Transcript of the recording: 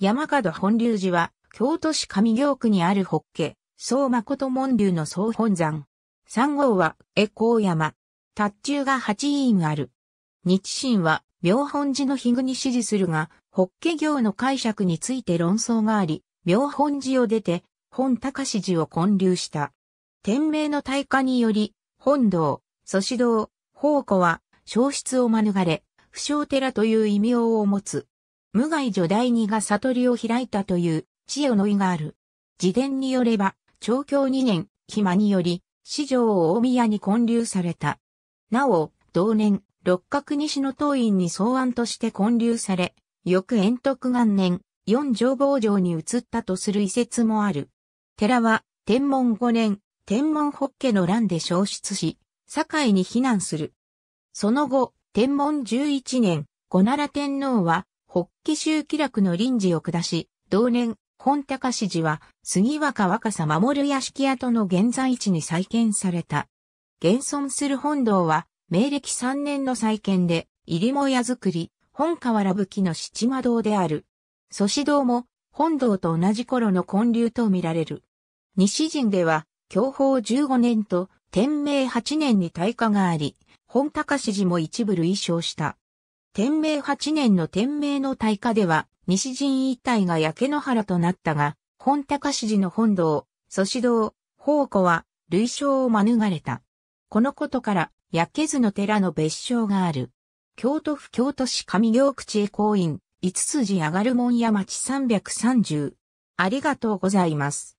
山門本流寺は、京都市上京区にある法華、総誠門流の総本山。三号は、江高山。達中が八院ある。日清は、妙本寺の碑具に指示するが、法華行の解釈について論争があり、妙本寺を出て、本高寺を建立した。天明の大化により、本堂、祖師堂、宝庫は、消失を免れ、不祥寺という異名を持つ。無害女第二が悟りを開いたという、知恵の意がある。自伝によれば、長教二年、暇により、四条を大宮に建立された。なお、同年、六角西の党員に草案として建立され、翌延徳元年、四条坊城に移ったとする遺説もある。寺は、天文五年、天文法家の乱で消失し、堺に避難する。その後、天文十一年、小奈良天皇は、北紀州気楽の臨時を下し、同年、本高氏寺は、杉若若狭守屋敷跡の現在地に再建された。現存する本堂は、明暦3年の再建で、入母屋作り、本河原器の七間堂である。祖師堂も、本堂と同じ頃の建立とみられる。西陣では、教法15年と、天明8年に大火があり、本高氏寺も一部類称した。天明8年の天明の大火では、西陣一帯が焼け野原となったが、本高氏寺の本堂、祖師堂、宝庫は、類称を免れた。このことから、焼けずの寺の別称がある。京都府京都市上行口へ公院、五筋上がる門屋町330。ありがとうございます。